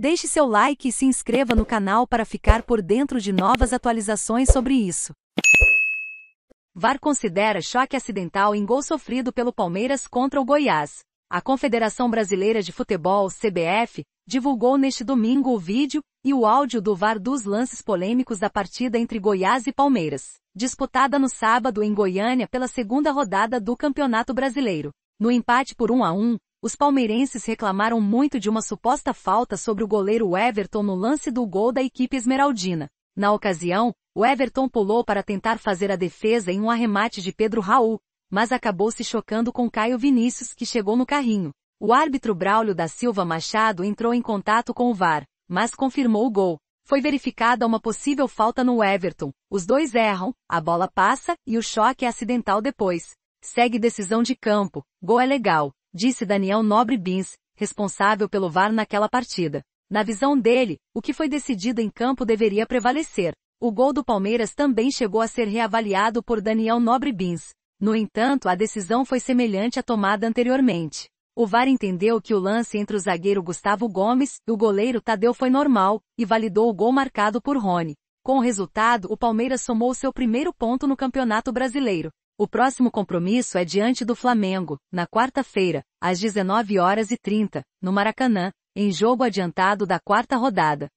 Deixe seu like e se inscreva no canal para ficar por dentro de novas atualizações sobre isso. VAR considera choque acidental em gol sofrido pelo Palmeiras contra o Goiás. A Confederação Brasileira de Futebol, CBF, divulgou neste domingo o vídeo e o áudio do VAR dos lances polêmicos da partida entre Goiás e Palmeiras, disputada no sábado em Goiânia pela segunda rodada do Campeonato Brasileiro. No empate por 1 a 1, os palmeirenses reclamaram muito de uma suposta falta sobre o goleiro Everton no lance do gol da equipe esmeraldina. Na ocasião, o Everton pulou para tentar fazer a defesa em um arremate de Pedro Raul, mas acabou se chocando com Caio Vinícius que chegou no carrinho. O árbitro Braulio da Silva Machado entrou em contato com o VAR, mas confirmou o gol. Foi verificada uma possível falta no Everton. Os dois erram, a bola passa e o choque é acidental depois. Segue decisão de campo. Gol é legal disse Daniel Nobre Bins, responsável pelo VAR naquela partida. Na visão dele, o que foi decidido em campo deveria prevalecer. O gol do Palmeiras também chegou a ser reavaliado por Daniel Nobre Bins. No entanto, a decisão foi semelhante à tomada anteriormente. O VAR entendeu que o lance entre o zagueiro Gustavo Gomes e o goleiro Tadeu foi normal e validou o gol marcado por Rony. Com o resultado, o Palmeiras somou seu primeiro ponto no Campeonato Brasileiro. O próximo compromisso é diante do Flamengo, na quarta-feira, às 19 h 30, no Maracanã, em jogo adiantado da quarta rodada.